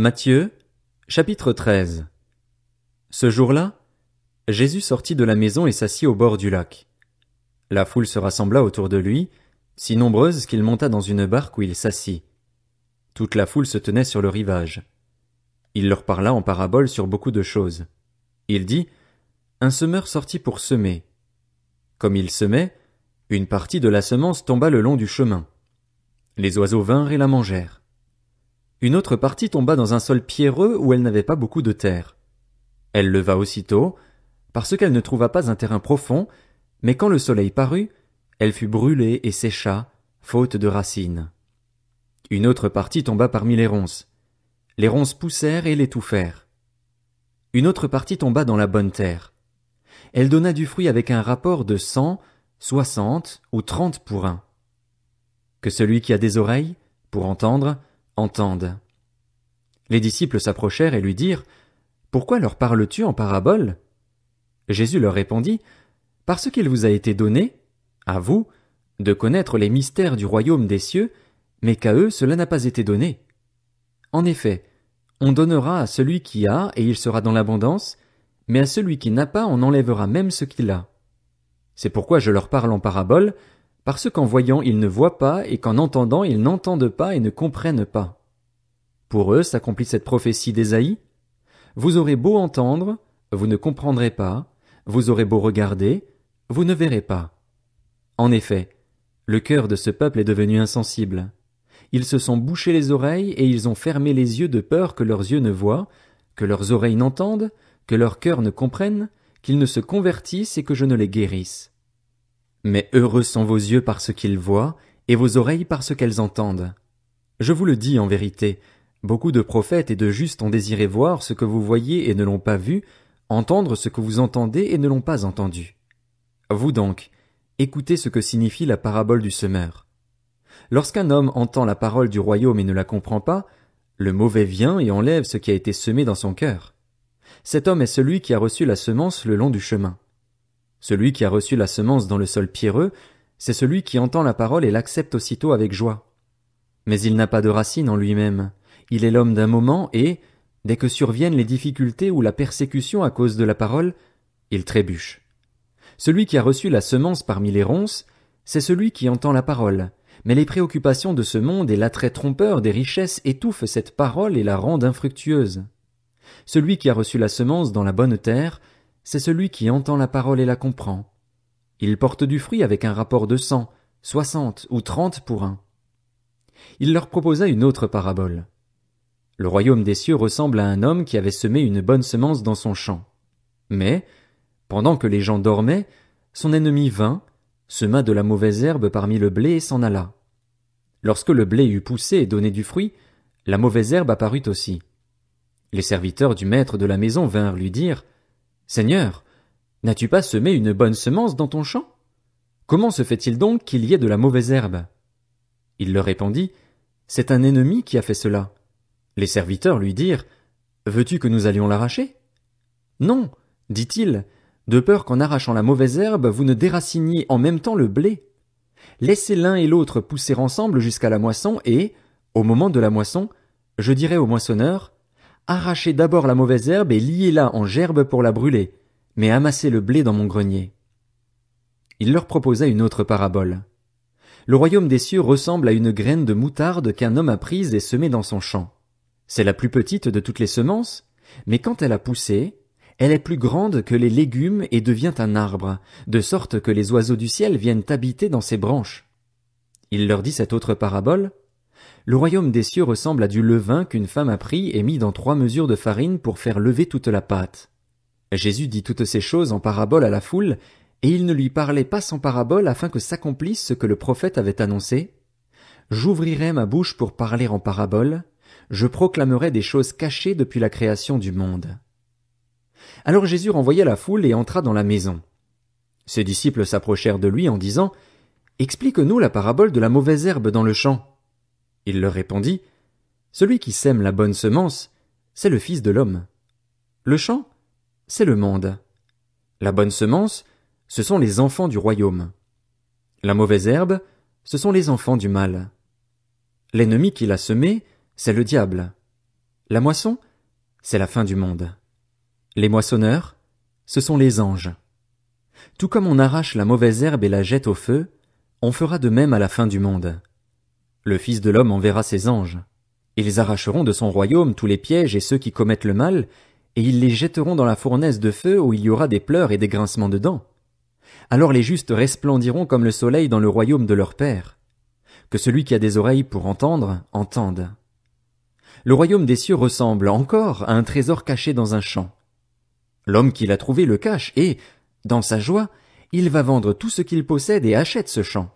Matthieu, chapitre 13. Ce jour-là, Jésus sortit de la maison et s'assit au bord du lac. La foule se rassembla autour de lui, si nombreuse qu'il monta dans une barque où il s'assit. Toute la foule se tenait sur le rivage. Il leur parla en parabole sur beaucoup de choses. Il dit, Un semeur sortit pour semer. Comme il semait, une partie de la semence tomba le long du chemin. Les oiseaux vinrent et la mangèrent. Une autre partie tomba dans un sol pierreux où elle n'avait pas beaucoup de terre. Elle leva aussitôt, parce qu'elle ne trouva pas un terrain profond, mais quand le soleil parut, elle fut brûlée et sécha, faute de racines. Une autre partie tomba parmi les ronces. Les ronces poussèrent et l'étouffèrent. Une autre partie tomba dans la bonne terre. Elle donna du fruit avec un rapport de cent, soixante ou trente pour un. Que celui qui a des oreilles, pour entendre, entendent. Les disciples s'approchèrent et lui dirent Pourquoi leur parles-tu en parabole Jésus leur répondit Parce qu'il vous a été donné, à vous, de connaître les mystères du royaume des cieux, mais qu'à eux cela n'a pas été donné. En effet, on donnera à celui qui a, et il sera dans l'abondance, mais à celui qui n'a pas on enlèvera même ce qu'il a. C'est pourquoi je leur parle en parabole, parce qu'en voyant ils ne voient pas, et qu'en entendant ils n'entendent pas et ne comprennent pas. Pour eux s'accomplit cette prophétie d'Ésaïe. Vous aurez beau entendre, vous ne comprendrez pas, vous aurez beau regarder, vous ne verrez pas. En effet, le cœur de ce peuple est devenu insensible. Ils se sont bouchés les oreilles et ils ont fermé les yeux de peur que leurs yeux ne voient, que leurs oreilles n'entendent, que leur cœur ne comprenne, qu'ils ne se convertissent et que je ne les guérisse. Mais heureux sont vos yeux par ce qu'ils voient, et vos oreilles par ce qu'elles entendent. Je vous le dis en vérité, beaucoup de prophètes et de justes ont désiré voir ce que vous voyez et ne l'ont pas vu, entendre ce que vous entendez et ne l'ont pas entendu. Vous donc, écoutez ce que signifie la parabole du semeur. Lorsqu'un homme entend la parole du royaume et ne la comprend pas, le mauvais vient et enlève ce qui a été semé dans son cœur. Cet homme est celui qui a reçu la semence le long du chemin. Celui qui a reçu la semence dans le sol pierreux, c'est celui qui entend la parole et l'accepte aussitôt avec joie. Mais il n'a pas de racine en lui-même. Il est l'homme d'un moment et, dès que surviennent les difficultés ou la persécution à cause de la parole, il trébuche. Celui qui a reçu la semence parmi les ronces, c'est celui qui entend la parole. Mais les préoccupations de ce monde et l'attrait trompeur des richesses étouffent cette parole et la rendent infructueuse. Celui qui a reçu la semence dans la bonne terre, c'est celui qui entend la parole et la comprend. Il porte du fruit avec un rapport de cent, soixante ou trente pour un. Il leur proposa une autre parabole. Le royaume des cieux ressemble à un homme qui avait semé une bonne semence dans son champ. Mais, pendant que les gens dormaient, son ennemi vint, sema de la mauvaise herbe parmi le blé et s'en alla. Lorsque le blé eut poussé et donné du fruit, la mauvaise herbe apparut aussi. Les serviteurs du maître de la maison vinrent lui dire Seigneur, n'as-tu pas semé une bonne semence dans ton champ Comment se fait-il donc qu'il y ait de la mauvaise herbe Il leur répondit, C'est un ennemi qui a fait cela. Les serviteurs lui dirent, Veux-tu que nous allions l'arracher Non, dit-il, de peur qu'en arrachant la mauvaise herbe, vous ne déraciniez en même temps le blé. Laissez l'un et l'autre pousser ensemble jusqu'à la moisson et, au moment de la moisson, je dirai au moissonneur, Arrachez d'abord la mauvaise herbe et liez-la en gerbe pour la brûler, mais amassez le blé dans mon grenier. Il leur proposa une autre parabole. Le royaume des cieux ressemble à une graine de moutarde qu'un homme a prise et semée dans son champ. C'est la plus petite de toutes les semences, mais quand elle a poussé, elle est plus grande que les légumes et devient un arbre, de sorte que les oiseaux du ciel viennent habiter dans ses branches. Il leur dit cette autre parabole. Le royaume des cieux ressemble à du levain qu'une femme a pris et mis dans trois mesures de farine pour faire lever toute la pâte. Jésus dit toutes ces choses en parabole à la foule, et il ne lui parlait pas sans parabole afin que s'accomplisse ce que le prophète avait annoncé. J'ouvrirai ma bouche pour parler en parabole, je proclamerai des choses cachées depuis la création du monde. Alors Jésus renvoya la foule et entra dans la maison. Ses disciples s'approchèrent de lui en disant Explique-nous la parabole de la mauvaise herbe dans le champ. Il leur répondit Celui qui sème la bonne semence, c'est le Fils de l'homme. Le champ, c'est le monde. La bonne semence, ce sont les enfants du royaume. La mauvaise herbe, ce sont les enfants du mal. L'ennemi qui l'a semé, c'est le diable. La moisson, c'est la fin du monde. Les moissonneurs, ce sont les anges. Tout comme on arrache la mauvaise herbe et la jette au feu, on fera de même à la fin du monde. Le Fils de l'homme enverra ses anges. Ils arracheront de son royaume tous les pièges et ceux qui commettent le mal, et ils les jetteront dans la fournaise de feu où il y aura des pleurs et des grincements de dents. Alors les justes resplendiront comme le soleil dans le royaume de leur Père. Que celui qui a des oreilles pour entendre, entende. Le royaume des cieux ressemble encore à un trésor caché dans un champ. L'homme qui l'a trouvé le cache et, dans sa joie, il va vendre tout ce qu'il possède et achète ce champ.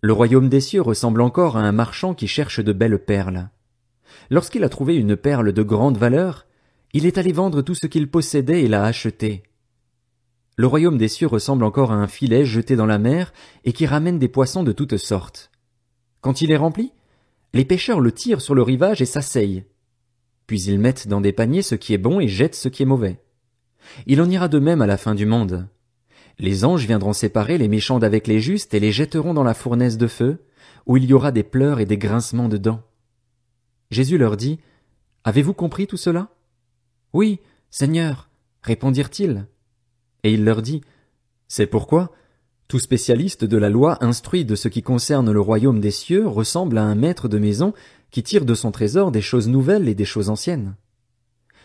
Le royaume des cieux ressemble encore à un marchand qui cherche de belles perles. Lorsqu'il a trouvé une perle de grande valeur, il est allé vendre tout ce qu'il possédait et l'a achetée. Le royaume des cieux ressemble encore à un filet jeté dans la mer et qui ramène des poissons de toutes sortes. Quand il est rempli, les pêcheurs le tirent sur le rivage et s'asseyent. Puis ils mettent dans des paniers ce qui est bon et jettent ce qui est mauvais. Il en ira de même à la fin du monde. Les anges viendront séparer les méchants d'avec les justes et les jetteront dans la fournaise de feu, où il y aura des pleurs et des grincements de dents. Jésus leur dit, Avez-vous compris tout cela? Oui, Seigneur, répondirent-ils. Et il leur dit, C'est pourquoi tout spécialiste de la loi instruit de ce qui concerne le royaume des cieux ressemble à un maître de maison qui tire de son trésor des choses nouvelles et des choses anciennes.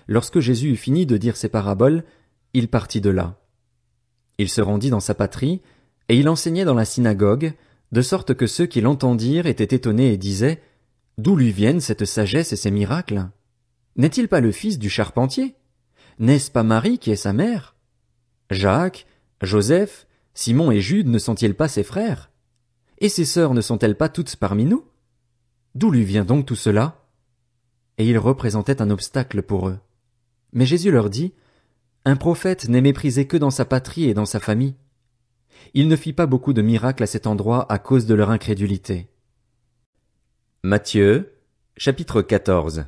Lorsque Jésus eut fini de dire ces paraboles, il partit de là. Il se rendit dans sa patrie, et il enseignait dans la synagogue, de sorte que ceux qui l'entendirent étaient étonnés et disaient D'où lui viennent cette sagesse et ces miracles? N'est-il pas le fils du charpentier? N'est-ce pas Marie qui est sa mère? Jacques, Joseph, Simon et Jude ne sont-ils pas ses frères? Et ses sœurs ne sont-elles pas toutes parmi nous? D'où lui vient donc tout cela? Et il représentait un obstacle pour eux. Mais Jésus leur dit, un prophète n'est méprisé que dans sa patrie et dans sa famille. Il ne fit pas beaucoup de miracles à cet endroit à cause de leur incrédulité. Matthieu, chapitre 14.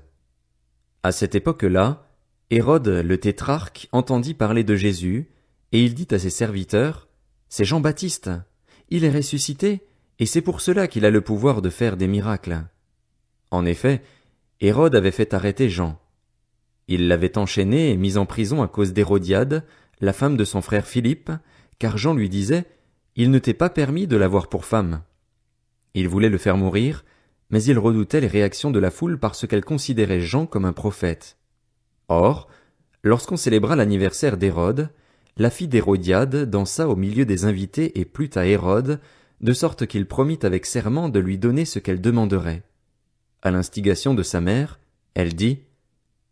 À cette époque-là, Hérode le tétrarque entendit parler de Jésus, et il dit à ses serviteurs, C'est Jean-Baptiste, il est ressuscité, et c'est pour cela qu'il a le pouvoir de faire des miracles. En effet, Hérode avait fait arrêter Jean. Il l'avait enchaîné et mis en prison à cause d'Hérodiade, la femme de son frère Philippe, car Jean lui disait Il ne t'est pas permis de l'avoir pour femme. Il voulait le faire mourir, mais il redoutait les réactions de la foule parce qu'elle considérait Jean comme un prophète. Or, lorsqu'on célébra l'anniversaire d'Hérode, la fille d'Hérodiade dansa au milieu des invités et plut à Hérode, de sorte qu'il promit avec serment de lui donner ce qu'elle demanderait. À l'instigation de sa mère, elle dit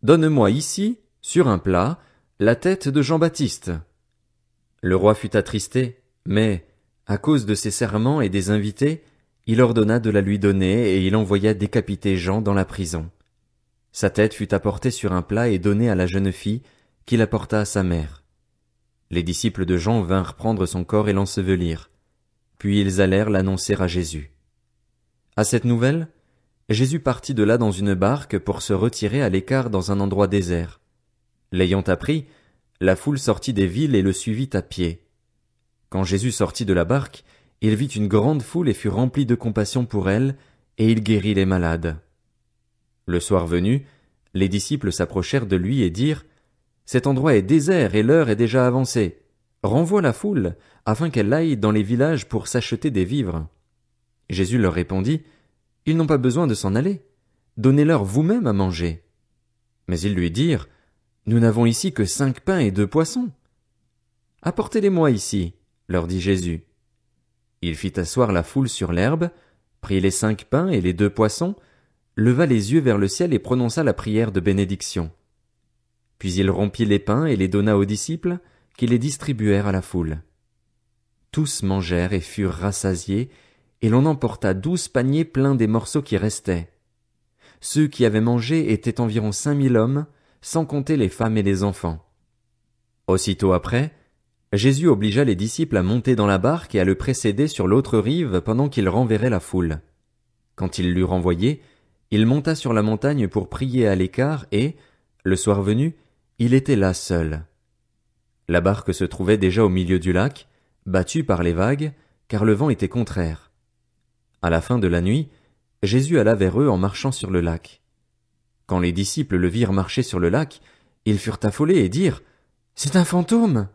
Donne-moi ici, sur un plat, la tête de Jean-Baptiste. Le roi fut attristé, mais, à cause de ses serments et des invités, il ordonna de la lui donner et il envoya décapiter Jean dans la prison. Sa tête fut apportée sur un plat et donnée à la jeune fille, qui porta à sa mère. Les disciples de Jean vinrent prendre son corps et l'ensevelir. Puis ils allèrent l'annoncer à Jésus. À cette nouvelle, Jésus partit de là dans une barque pour se retirer à l'écart dans un endroit désert. L'ayant appris, la foule sortit des villes et le suivit à pied. Quand Jésus sortit de la barque, il vit une grande foule et fut rempli de compassion pour elle, et il guérit les malades. Le soir venu, les disciples s'approchèrent de lui et dirent Cet endroit est désert et l'heure est déjà avancée. Renvoie la foule, afin qu'elle aille dans les villages pour s'acheter des vivres. Jésus leur répondit ils n'ont pas besoin de s'en aller. Donnez-leur vous-même à manger. Mais ils lui dirent, Nous n'avons ici que cinq pains et deux poissons. Apportez-les-moi ici, leur dit Jésus. Il fit asseoir la foule sur l'herbe, prit les cinq pains et les deux poissons, leva les yeux vers le ciel et prononça la prière de bénédiction. Puis il rompit les pains et les donna aux disciples, qui les distribuèrent à la foule. Tous mangèrent et furent rassasiés, et l'on emporta douze paniers pleins des morceaux qui restaient. Ceux qui avaient mangé étaient environ cinq mille hommes, sans compter les femmes et les enfants. Aussitôt après, Jésus obligea les disciples à monter dans la barque et à le précéder sur l'autre rive pendant qu'il renverrait la foule. Quand il l'eut renvoyé, il monta sur la montagne pour prier à l'écart et, le soir venu, il était là seul. La barque se trouvait déjà au milieu du lac, battue par les vagues, car le vent était contraire. À la fin de la nuit, Jésus alla vers eux en marchant sur le lac. Quand les disciples le virent marcher sur le lac, ils furent affolés et dirent C'est un fantôme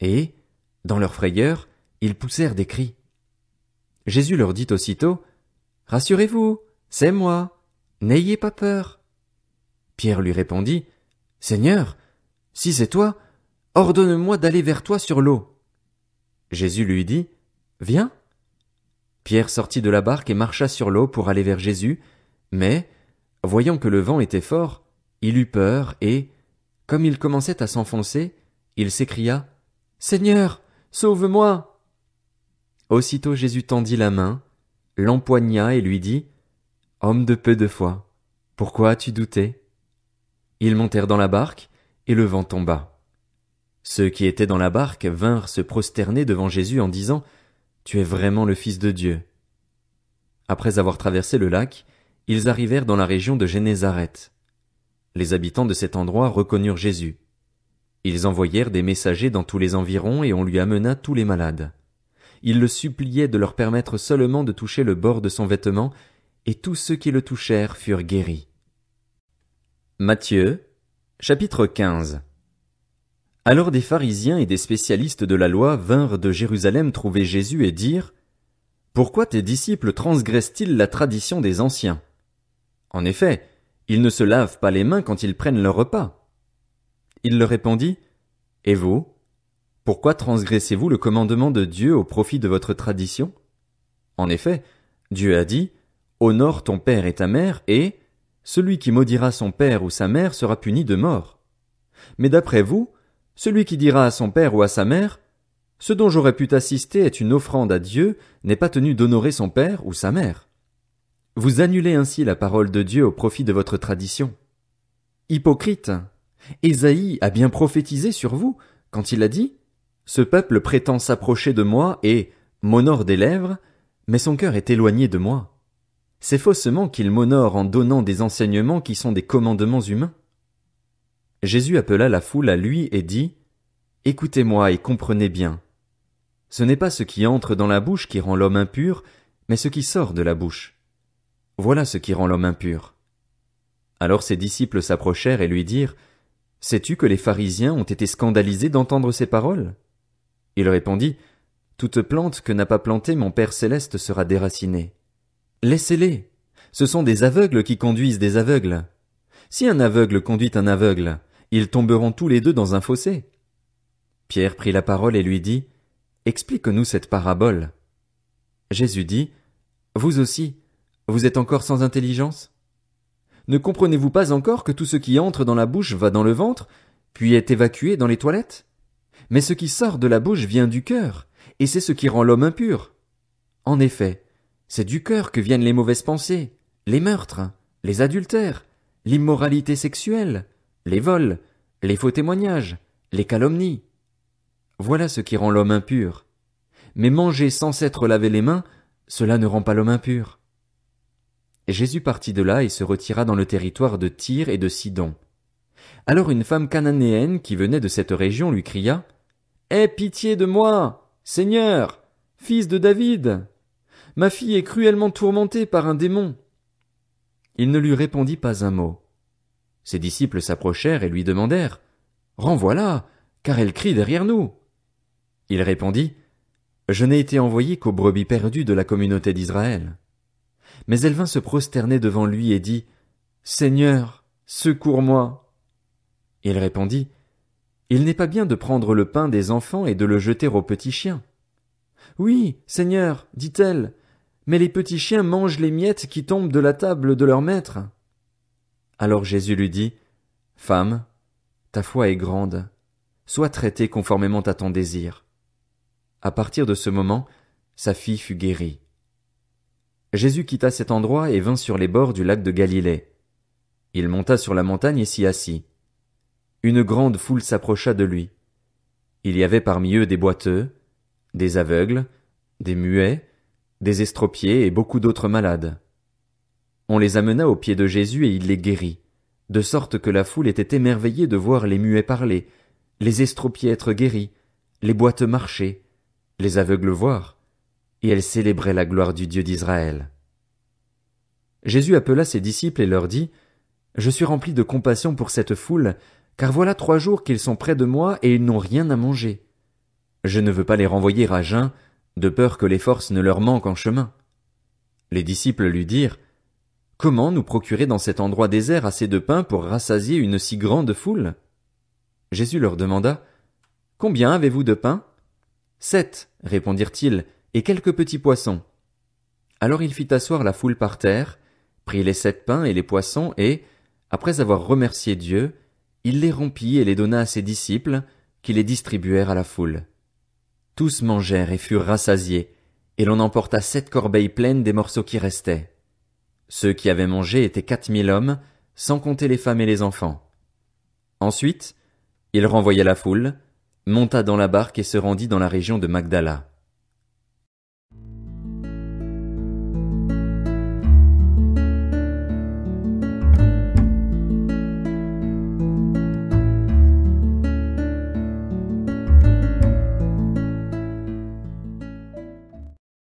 Et, dans leur frayeur, ils poussèrent des cris. Jésus leur dit aussitôt Rassurez-vous, c'est moi, n'ayez pas peur. Pierre lui répondit Seigneur, si c'est toi, ordonne-moi d'aller vers toi sur l'eau. Jésus lui dit Viens. Pierre sortit de la barque et marcha sur l'eau pour aller vers Jésus, mais, voyant que le vent était fort, il eut peur et, comme il commençait à s'enfoncer, il s'écria Seigneur, sauve-moi Aussitôt Jésus tendit la main, l'empoigna et lui dit Homme de peu de foi, pourquoi as-tu douté Ils montèrent dans la barque, et le vent tomba. Ceux qui étaient dans la barque vinrent se prosterner devant Jésus en disant tu es vraiment le Fils de Dieu. Après avoir traversé le lac, ils arrivèrent dans la région de Génézareth. Les habitants de cet endroit reconnurent Jésus. Ils envoyèrent des messagers dans tous les environs et on lui amena tous les malades. Ils le suppliaient de leur permettre seulement de toucher le bord de son vêtement, et tous ceux qui le touchèrent furent guéris. Matthieu, chapitre 15 alors des pharisiens et des spécialistes de la loi vinrent de Jérusalem trouver Jésus et dirent Pourquoi tes disciples transgressent-ils la tradition des anciens? En effet, ils ne se lavent pas les mains quand ils prennent leur repas. Il leur répondit, Et vous? Pourquoi transgressez-vous le commandement de Dieu au profit de votre tradition? En effet, Dieu a dit, Honore ton père et ta mère, et celui qui maudira son père ou sa mère sera puni de mort. Mais d'après vous, celui qui dira à son père ou à sa mère Ce dont j'aurais pu t'assister est une offrande à Dieu n'est pas tenu d'honorer son père ou sa mère. Vous annulez ainsi la parole de Dieu au profit de votre tradition. Hypocrite. Ésaïe a bien prophétisé sur vous, quand il a dit Ce peuple prétend s'approcher de moi et m'honore des lèvres, mais son cœur est éloigné de moi. C'est faussement qu'il m'honore en donnant des enseignements qui sont des commandements humains. Jésus appela la foule à lui et dit, Écoutez-moi et comprenez bien. Ce n'est pas ce qui entre dans la bouche qui rend l'homme impur, mais ce qui sort de la bouche. Voilà ce qui rend l'homme impur. Alors ses disciples s'approchèrent et lui dirent, Sais-tu que les pharisiens ont été scandalisés d'entendre ces paroles? Il répondit, Toute plante que n'a pas plantée mon Père céleste sera déracinée. Laissez-les. Ce sont des aveugles qui conduisent des aveugles. Si un aveugle conduit un aveugle, ils tomberont tous les deux dans un fossé. Pierre prit la parole et lui dit, Explique-nous cette parabole. Jésus dit, Vous aussi, vous êtes encore sans intelligence? Ne comprenez-vous pas encore que tout ce qui entre dans la bouche va dans le ventre, puis est évacué dans les toilettes? Mais ce qui sort de la bouche vient du cœur, et c'est ce qui rend l'homme impur. En effet, c'est du cœur que viennent les mauvaises pensées, les meurtres, les adultères, l'immoralité sexuelle, les vols, les faux témoignages, les calomnies. Voilà ce qui rend l'homme impur. Mais manger sans s'être lavé les mains, cela ne rend pas l'homme impur. Jésus partit de là et se retira dans le territoire de Tyr et de Sidon. Alors une femme cananéenne qui venait de cette région lui cria Aie pitié de moi, Seigneur, fils de David. Ma fille est cruellement tourmentée par un démon. Il ne lui répondit pas un mot. Ses disciples s'approchèrent et lui demandèrent Renvoie-la, car elle crie derrière nous. Il répondit Je n'ai été envoyé qu'aux brebis perdues de la communauté d'Israël. Mais elle vint se prosterner devant lui et dit Seigneur, secours-moi. Il répondit Il n'est pas bien de prendre le pain des enfants et de le jeter aux petits chiens. Oui, Seigneur, dit-elle, mais les petits chiens mangent les miettes qui tombent de la table de leur maître. Alors Jésus lui dit, Femme, ta foi est grande, sois traitée conformément à ton désir. À partir de ce moment, sa fille fut guérie. Jésus quitta cet endroit et vint sur les bords du lac de Galilée. Il monta sur la montagne et s'y assit. Une grande foule s'approcha de lui. Il y avait parmi eux des boiteux, des aveugles, des muets, des estropiés et beaucoup d'autres malades. On les amena au pieds de Jésus et il les guérit, de sorte que la foule était émerveillée de voir les muets parler, les estropiés être guéris, les boiteux marcher, les aveugles voir, et elle célébrait la gloire du Dieu d'Israël. Jésus appela ses disciples et leur dit, Je suis rempli de compassion pour cette foule, car voilà trois jours qu'ils sont près de moi et ils n'ont rien à manger. Je ne veux pas les renvoyer à jeun, de peur que les forces ne leur manquent en chemin. Les disciples lui dirent, Comment nous procurer dans cet endroit désert assez de pain pour rassasier une si grande foule? Jésus leur demanda, Combien avez-vous de pain? Sept, répondirent-ils, et quelques petits poissons. Alors il fit asseoir la foule par terre, prit les sept pains et les poissons, et, après avoir remercié Dieu, il les rompit et les donna à ses disciples, qui les distribuèrent à la foule. Tous mangèrent et furent rassasiés, et l'on emporta sept corbeilles pleines des morceaux qui restaient. Ceux qui avaient mangé étaient quatre mille hommes, sans compter les femmes et les enfants. Ensuite, il renvoya la foule, monta dans la barque et se rendit dans la région de Magdala.